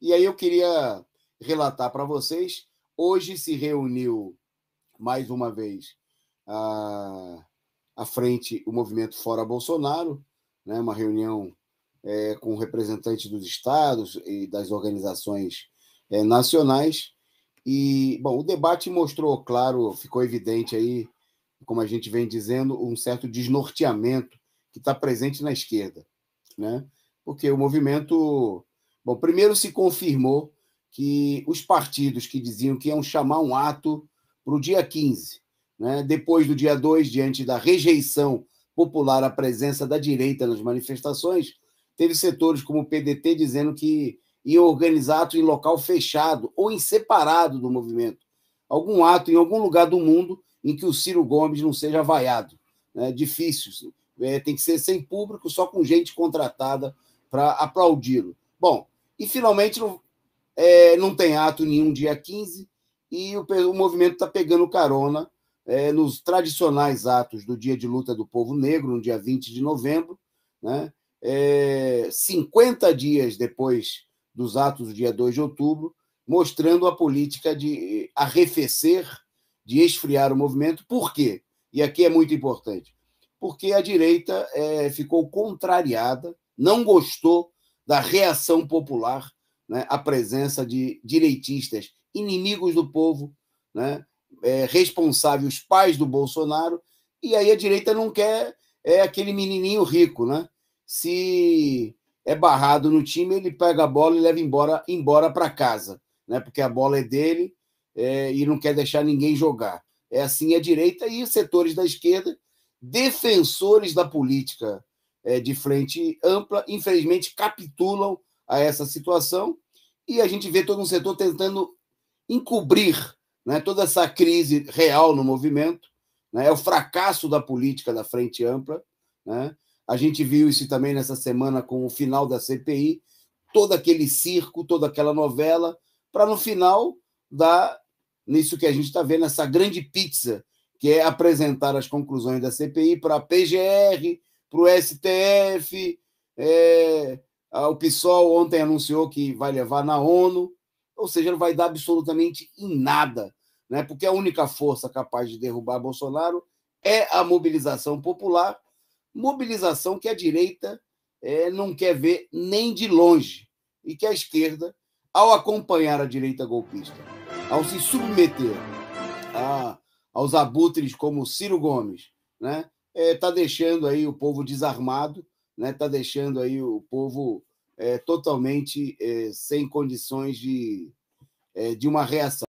E aí eu queria relatar para vocês. Hoje se reuniu mais uma vez a, a frente, o movimento Fora Bolsonaro, né, uma reunião é, com representantes dos estados e das organizações é, nacionais. E, bom, o debate mostrou, claro, ficou evidente aí, como a gente vem dizendo, um certo desnorteamento que está presente na esquerda, né? Porque o movimento Bom, primeiro se confirmou que os partidos que diziam que iam chamar um ato para o dia 15, né, depois do dia 2, diante da rejeição popular à presença da direita nas manifestações, teve setores como o PDT dizendo que iam organizar ato em local fechado ou em separado do movimento. Algum ato em algum lugar do mundo em que o Ciro Gomes não seja vaiado. Né? Difícil. É, tem que ser sem público, só com gente contratada para aplaudi-lo. Bom, e finalmente não, é, não tem ato nenhum dia 15 e o, o movimento está pegando carona é, nos tradicionais atos do Dia de Luta do Povo Negro, no dia 20 de novembro, né? É, 50 dias depois dos atos do dia 2 de outubro, mostrando a política de arrefecer, de esfriar o movimento. Por quê? E aqui é muito importante. Porque a direita é, ficou contrariada, não gostou da reação popular né, à presença de direitistas, inimigos do povo, né, é, responsáveis, pais do Bolsonaro, e aí a direita não quer é aquele menininho rico, né? Se é barrado no time, ele pega a bola e leva embora embora para casa, né? Porque a bola é dele é, e não quer deixar ninguém jogar. É assim a direita e os setores da esquerda, defensores da política é, de frente ampla, infelizmente capitulam a essa situação e a gente vê todo um setor tentando encobrir né, toda essa crise real no movimento, né, é o fracasso da política da frente ampla. Né, a gente viu isso também nessa semana com o final da CPI, todo aquele circo, toda aquela novela, para no final dar nisso que a gente está vendo, essa grande pizza, que é apresentar as conclusões da CPI para a PGR, para o STF, é, o PSOL ontem anunciou que vai levar na ONU, ou seja, não vai dar absolutamente em nada, né? porque a única força capaz de derrubar Bolsonaro é a mobilização popular, mobilização que a direita é, não quer ver nem de longe, e que a esquerda, ao acompanhar a direita golpista, ao se submeter a, aos abutres como Ciro Gomes, né? está é, tá deixando aí o povo desarmado, está né? Tá deixando aí o povo é, totalmente é, sem condições de, é, de uma reação.